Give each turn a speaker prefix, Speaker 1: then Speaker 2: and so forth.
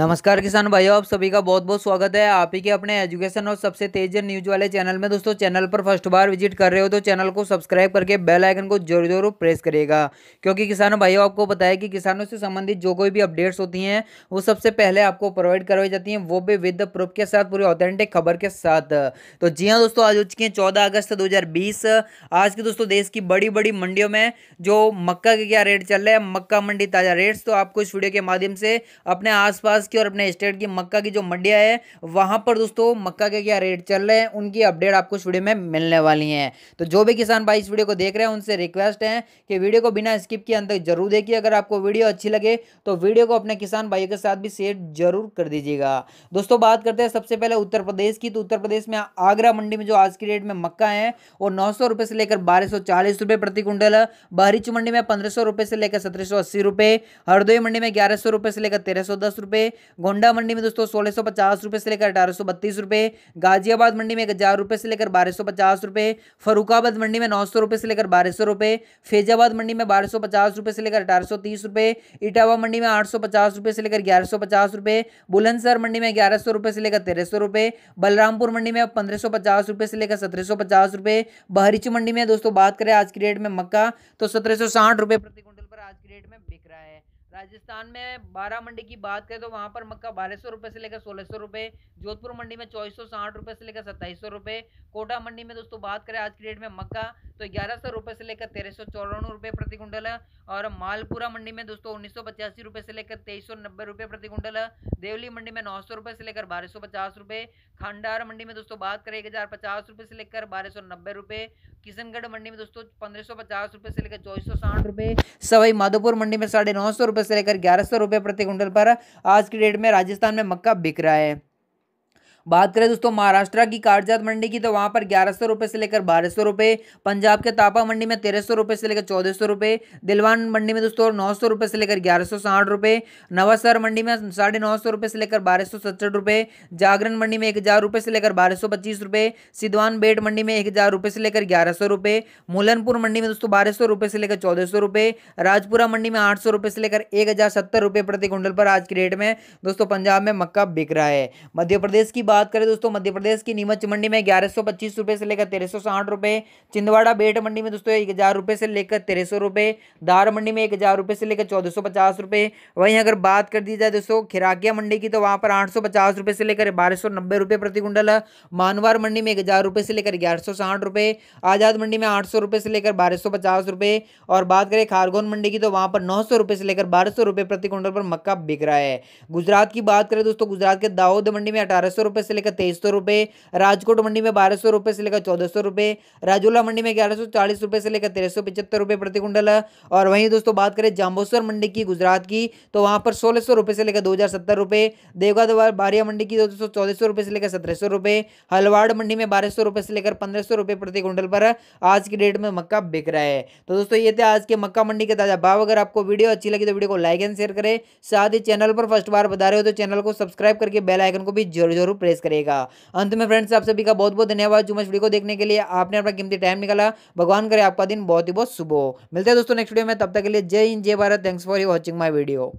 Speaker 1: नमस्कार किसान भाइयों आप सभी का बहुत बहुत स्वागत है आप ही के अपने एजुकेशन और सबसे तेज न्यूज वाले चैनल में दोस्तों चैनल पर फर्स्ट बार विजिट कर रहे हो तो चैनल को सब्सक्राइब करके बेल आइकन को जरूर जरूर प्रेस करेगा क्योंकि किसान भाइयों आपको बताया कि किसानों से संबंधित जो कोई भी अपडेट्स होती हैं वो सबसे पहले आपको प्रोवाइड करवाई जाती हैं वो भी विद प्रूफ के साथ पूरी ऑथेंटिक खबर के साथ तो जी हाँ दोस्तों आज हो चुकी हैं चौदह अगस्त दो आज की दोस्तों देश की बड़ी बड़ी मंडियों में जो मक्का के क्या रेट चल रहे हैं मक्का मंडी ताज़ा रेट्स तो आपको इस वीडियो के माध्यम से अपने आस की और अपने स्टेट की मक्का की जो मंडिया है वहां पर दोस्तों मक्का के क्या रेट चल रहे हैं उनकी अपडेट आपको इस वीडियो में मिलने वाली है तो जो भी किसान भाई इस वीडियो को देख रहे हैं उनसे रिक्वेस्ट है कि वीडियो को बिना स्किप किए अंत तक जरूर देखिए अगर आपको वीडियो अच्छी लगे तो वीडियो को अपने किसान भाई के साथ भी शेयर जरूर कर दीजिएगा दोस्तों बात करते हैं सबसे पहले उत्तर प्रदेश की तो उत्तर प्रदेश में आगरा मंडी में जो आज की रेट में मक्का है वो नौ सौ से लेकर बारह रुपए प्रति क्विंटल बहरीच मंडी में पंद्रह रुपए से लेकर सत्रह सौ अस्सी रुपए हरदोई मंडी में ग्यारह सौ रुपए से लेकर तेरह सौ दस रुपए गोंडा मंडी में दोस्तों सोलह सौ पचास रुपये से लेकर अठारह सौ बत्तीस रुपये गाजियाबाद मंडी में एक हज़ार रुपये से लेकर बारह सौ पचास रुपये फरुखाबाद मंडी में नौ सौ रुपये से लेकर बारह सौ रुपये फैजाबाद मंडी में बारह सौ पचास रुपये से लेकर अठारह सौ तीस रुपये इटावा मंडी में आठ सौ पचास रुपये से लेकर ग्यारह सौ पचास रुपये बुलंदसर मंडी में ग्यारह सौ रुपये से लेकर तेरह सौ रुपये बलरामपुर मंडी में पंद्रह सौ पचास रुपये से लेकर सत्रह सौ पचास रुपये बहरीच मंडी में दोस्तों बात करें आज की रेट में मक्का तो सत्रह सौ साठ रुपये प्रति क्विंटल पर आज की रेट में बिक रहा है राजस्थान में बारह मंडी की बात करें तो वहाँ पर मक्का बारह सौ रुपये से लेकर सोलह सौ रुपये जोधपुर मंडी में चौबीस सौ साठ रुपये से लेकर सत्ताईस सौ रुपये कोटा मंडी में दोस्तों बात करें आज की डेट में मक्का तो ग्यारह सौ रुपये से लेकर तेरह सौ चौरानवे रुपए प्रति कुंटल है और मालपुरा मंडी में दोस्तों उन्नीस सौ पचासी रुपये से लेकर तेईस सौ नब्बे रुपये प्रति कुंटल है देवली मंडी में नौ सौ रुपए से लेकर बारह सौ पचास रुपए खंडार मंडी में दोस्तों बात करें एक हज़ार पचास रुपए से लेकर बारह सौ नब्बे रुपए किशनगढ़ मंडी में दोस्तों पंद्रह सौ पचास रुपये से लेकर चौबीस सौ साठ रुपए सवाई माधोपुर मंडी में साढ़े नौ सौ रुपये से लेकर ग्यारह सौ रुपये प्रति कुंटल पर आज की डेट में राजस्थान में मक्का बिक रहा है बात करें दोस्तों महाराष्ट्र की कागजात मंडी की तो वहाँ पर ग्यारह सौ रुपये से लेकर बारह सौ रुपये पंजाब के तापा मंडी में तेरह सौ रुपये से लेकर चौदह सौ रुपये दिलवान मंडी में दोस्तों नौ सौ रुपये से लेकर ग्यारह सौ साठ रुपये नवासर मंडी में साढ़े नौ सौ रुपये से लेकर बारह सौ सत्तर रुपये जागरण मंडी में एक हज़ार रुपये से लेकर बारह सौ पच्चीस रुपये सिद्धवान बेट मंडी में एक हज़ार रुपये से लेकर ग्यारह सौ रुपये मूलनपुर मंडी में दोस्तों बारह सौ रुपये से लेकर चौदह सौ रुपये राजपुरा मंडी में आठ सौ रुपये से लेकर एक हज़ार सत्तर रुपये प्रति कुंटल पर आज की रेट में दोस्तों पंजाब में मक्का बिक रहा है मध्य प्रदेश की बात बात करें दोस्तों मध्य प्रदेश की नीमच मंडी में ग्यारह सौ पच्चीस रुपये से लेकर तेरह सौ साठ रुपये चिंदवाड़ा बेट मंडी में दोस्तों एक हज़ार रुपये से लेकर तेरह सौ रुपये धार मंडी में एक हज़ार रुपये से लेकर चौदह सौ पचास रुपये वहीं अगर बात कर दी जाए दोस्तों खिराकिया मंडी की तो वहाँ पर आठ सौ पचास रुपये से लेकर बारह सौ नब्बे रुपये प्रति कुंडल मानवार मंडी में एक हज़ार रुपये से लेकर ग्यारह सौ साठ रुपये आज़ाद मंडी में आठ सौ रुपये से लेकर बारह सौ पचास रुपये और बात करें खारगोन मंडी की तो वहाँ पर नौ सौ रुपये से लेकर बारह सौ रुपये प्रति कुंडल पर मक्का बिक रहा है गुजरात की बात करें दोस्तों गुजरात के दाऊद मंडी में अठारह सौ रुपये रुपये से लेकर तेईस सौ रुपये राजकोट मंडी में बारह सौ रुपये से लेकर चौदह सौ रुपये राजूला मंडी में ग्यारह सौ चालीस रुपये से लेकर तेरह सौ पचहत्तर रुपये प्रति कुंडल और वहीं दोस्तों बात करें जाम्बोसर मंडी की गुजरात की तो वहाँ पर सोलह सौ रुपये से लेकर दो हज़ार सत्तर रुपये देवगा बारिया मंडी की दो सौ चौदह सौ रुपये से लेकर सत्रह सौ रुपये हलवाड़ मंडी में बारह सौ रुपये से लेकर पंद्रह सौ रुपये प्रति कुंटल पर आज की डेट में मक्का बिक रहा है तो दोस्तों ये थे आज के मक्का मंडी के ताज़ा भाव अगर आपको वीडियो अच्छी लगी तो वीडियो को लाइक एंड शेयर करें साथ ही चैनल पर फर्स्ट बार बता रहे हो तो चैनल को सब्सक्राइब करके बेल आइकन को भी जरूर जरूर प्रेस रेस करेगा अंत में फ्रेंड्स आप सभी का बहुत बहुत धन्यवाद जुमच वीडियो को देखने के लिए आपने अपना कीमती टाइम निकाला भगवान करे आपका दिन बहुत ही बहुत सुबह मिलते हैं दोस्तों नेक्स्ट वीडियो में तब तक के लिए जय हिंद जय भारत thanks for you watching my video